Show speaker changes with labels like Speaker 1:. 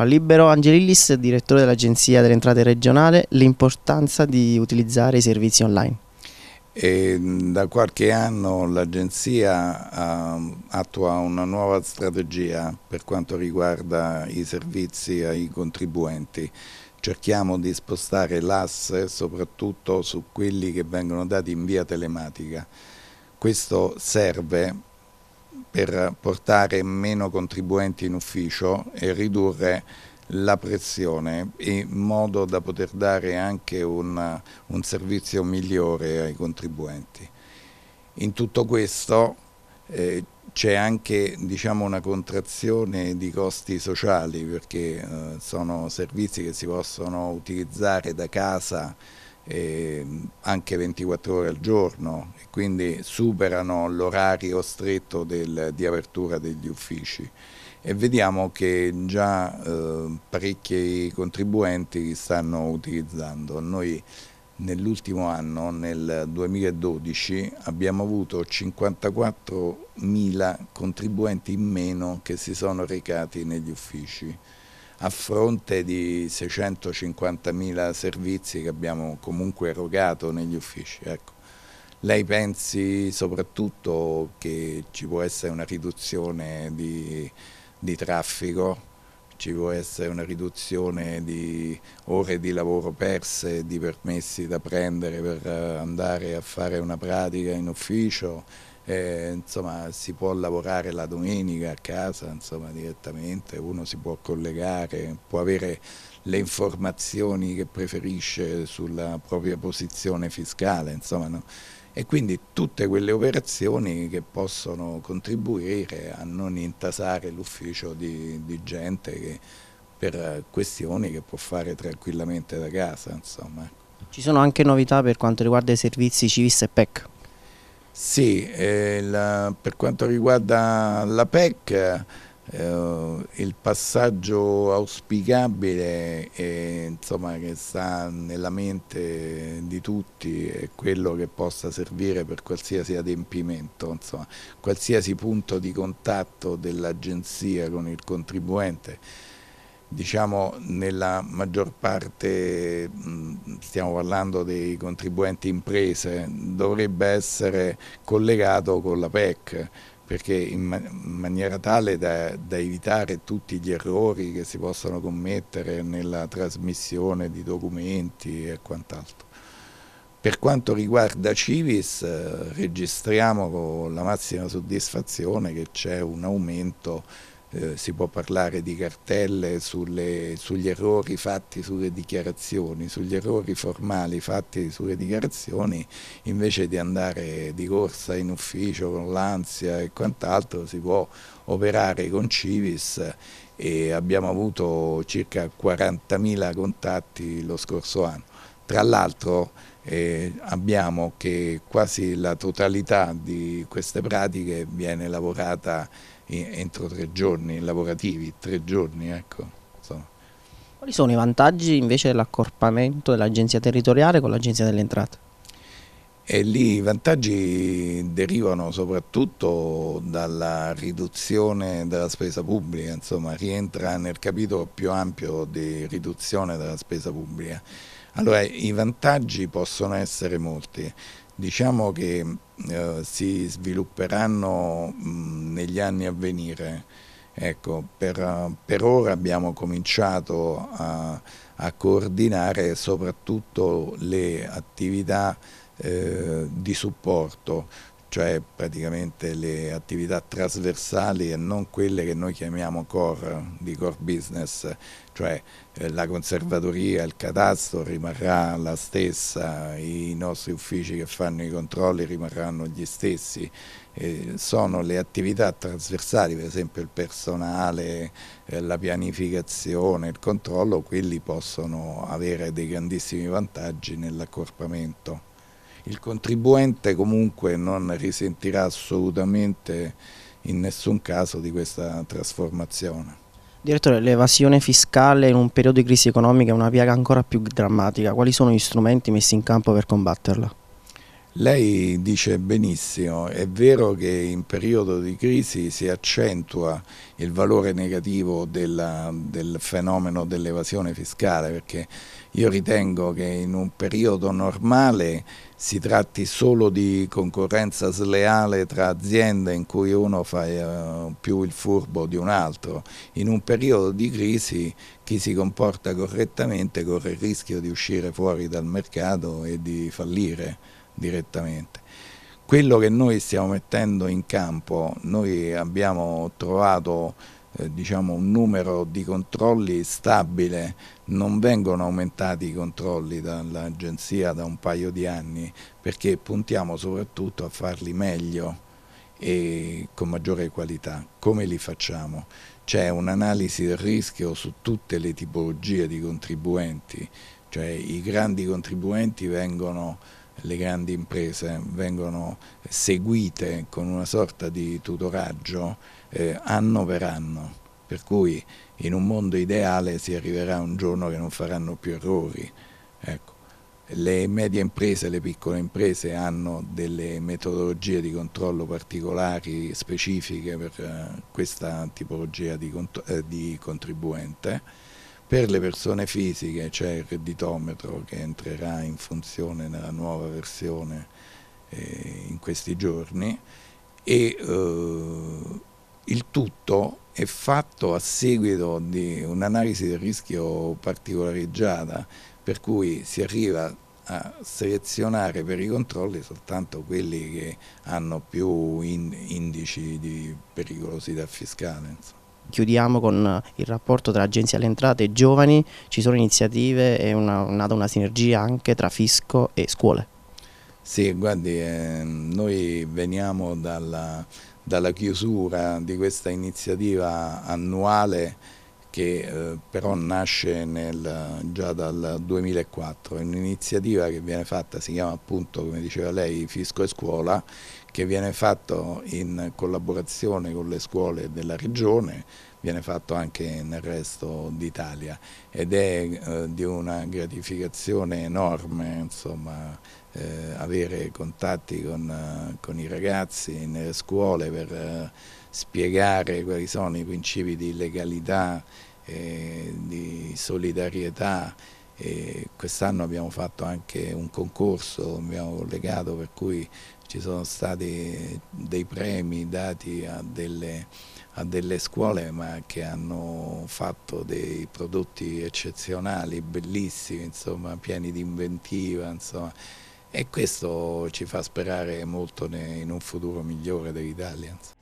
Speaker 1: Allora, Libero Angelillis, direttore dell'Agenzia delle Entrate Regionale, l'importanza di utilizzare i servizi online.
Speaker 2: E da qualche anno l'Agenzia uh, attua una nuova strategia per quanto riguarda i servizi ai contribuenti. Cerchiamo di spostare l'asse soprattutto su quelli che vengono dati in via telematica. Questo serve per portare meno contribuenti in ufficio e ridurre la pressione in modo da poter dare anche un, un servizio migliore ai contribuenti. In tutto questo eh, c'è anche diciamo, una contrazione di costi sociali perché eh, sono servizi che si possono utilizzare da casa eh, anche 24 ore al giorno e quindi superano l'orario stretto del, di apertura degli uffici e vediamo che già eh, parecchi contribuenti li stanno utilizzando. Noi nell'ultimo anno, nel 2012, abbiamo avuto 54.000 contribuenti in meno che si sono recati negli uffici a fronte di 650.000 servizi che abbiamo comunque erogato negli uffici. Ecco. Lei pensi soprattutto che ci può essere una riduzione di, di traffico? ci può essere una riduzione di ore di lavoro perse, di permessi da prendere per andare a fare una pratica in ufficio, eh, insomma, si può lavorare la domenica a casa insomma, direttamente, uno si può collegare, può avere le informazioni che preferisce sulla propria posizione fiscale, insomma, no? e quindi tutte quelle operazioni che possono contribuire a non intasare l'ufficio di, di, gente che, per questioni che può fare tranquillamente da casa. Insomma.
Speaker 1: Ci sono anche novità per quanto riguarda i servizi civis e PEC?
Speaker 2: Sì, eh, la, per quanto riguarda la PEC eh, il passaggio auspicabile e, eh, insomma, che sta nella mente di tutti è quello che possa servire per qualsiasi adempimento, insomma, qualsiasi punto di contatto dell'agenzia con il contribuente diciamo nella maggior parte, mm, stiamo parlando dei contribuenti imprese, dovrebbe essere collegato con la PEC perché in, maniera tale da, da, evitare tutti gli errori che si possono commettere nella trasmissione di documenti e quant'altro. Per quanto riguarda Civis, eh, registriamo con la massima soddisfazione che c'è un aumento eh, si può parlare di cartelle sulle, sugli errori fatti sulle dichiarazioni, sugli errori formali fatti sulle dichiarazioni, invece di andare di corsa in ufficio con l'ansia e quant'altro si può operare con Civis e abbiamo avuto circa 40.000 contatti lo scorso anno. Tra l'altro eh, abbiamo che quasi la totalità di queste pratiche viene lavorata entro tre giorni, lavorativi, tre giorni, ecco. Insomma.
Speaker 1: Quali sono i vantaggi invece dell'accorpamento dell'agenzia territoriale con l'agenzia delle entrate?
Speaker 2: E lì i vantaggi derivano soprattutto dalla riduzione della spesa pubblica, insomma rientra nel capitolo più ampio di riduzione della spesa pubblica. Allora i vantaggi possono essere molti, diciamo che eh, si svilupperanno mh, negli anni a venire. Ecco, per, per, ora abbiamo cominciato a, a coordinare soprattutto le attività eh, di supporto, cioè praticamente le attività trasversali e non quelle che noi chiamiamo core, di core business, cioè eh, la conservatoria, il cadastro rimarrà la stessa, i nostri uffici che fanno i controlli rimarranno gli stessi, eh, sono le attività trasversali, per esempio il personale, eh, la pianificazione, il controllo, quelli possono avere dei grandissimi vantaggi nell'accorpamento il contribuente comunque non risentirà assolutamente in nessun caso di questa trasformazione.
Speaker 1: Direttore, l'evasione fiscale in un periodo di crisi economica è una piaga ancora più drammatica. Quali sono gli strumenti messi in campo per combatterla?
Speaker 2: Lei dice benissimo, è vero che in periodo di crisi si accentua il valore negativo della, del fenomeno dell'evasione fiscale perché io ritengo che in un periodo normale si tratti solo di concorrenza sleale tra aziende in cui uno fa eh, più il furbo di un altro. In un periodo di crisi chi si comporta correttamente corre il rischio di uscire fuori dal mercato e di fallire direttamente. Quello che noi stiamo mettendo in campo, noi abbiamo trovato eh, diciamo, un numero di controlli stabile, non vengono aumentati i controlli dall'agenzia da un paio di anni perché puntiamo soprattutto a farli meglio e con maggiore qualità. Come li facciamo? C'è un'analisi del rischio su tutte le tipologie di contribuenti, cioè i grandi contribuenti vengono le grandi imprese vengono seguite con una sorta di tutoraggio eh, anno per anno, per cui in un mondo ideale si arriverà un giorno che non faranno più errori. Ecco. Le medie imprese, le piccole imprese hanno delle metodologie di controllo particolari, specifiche per eh, questa tipologia di, cont eh, di contribuente per le persone fisiche c'è il redditometro che entrerà in funzione nella nuova versione eh, in questi giorni e eh, il tutto è fatto a seguito di un'analisi del rischio particolareggiata per cui si arriva a selezionare per i controlli soltanto quelli che hanno più in, indici di pericolosità fiscale. Insomma
Speaker 1: chiudiamo con il rapporto tra agenzia alle entrate e giovani, ci sono iniziative e una, nata una sinergia anche tra fisco e scuole.
Speaker 2: Sì, guardi, eh, noi veniamo dalla, dalla chiusura di questa iniziativa annuale che eh, però nasce nel, già dal 2004, è un'iniziativa che viene fatta, si chiama appunto come diceva lei Fisco e Scuola, che viene fatto in collaborazione con le scuole della regione, viene fatto anche nel resto d'Italia ed è eh, di una gratificazione enorme insomma, eh, avere contatti con, eh, con, i ragazzi nelle scuole per eh, spiegare quali sono i principi di legalità, eh, di solidarietà. Quest'anno abbiamo fatto anche un concorso, abbiamo legato per cui ci sono stati dei premi dati a delle, a delle scuole ma che hanno fatto dei prodotti eccezionali, bellissimi, insomma, pieni di inventiva. Insomma. E questo ci fa sperare molto in un futuro migliore dell'Italia.